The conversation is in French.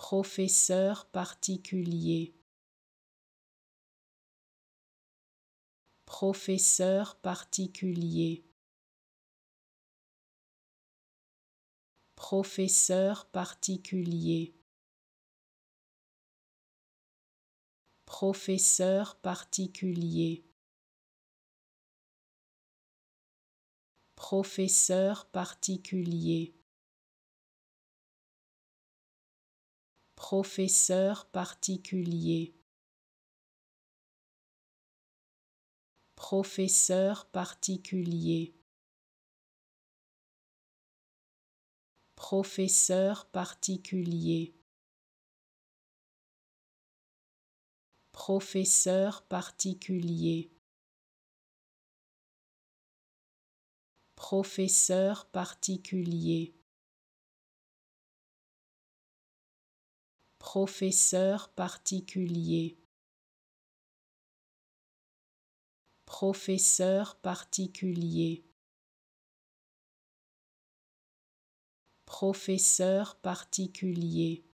professeur particulier professeur particulier professeur particulier professeur particulier professeur particulier professeur particulier professeur particulier professeur particulier professeur particulier professeur particulier professeur particulier professeur particulier professeur particulier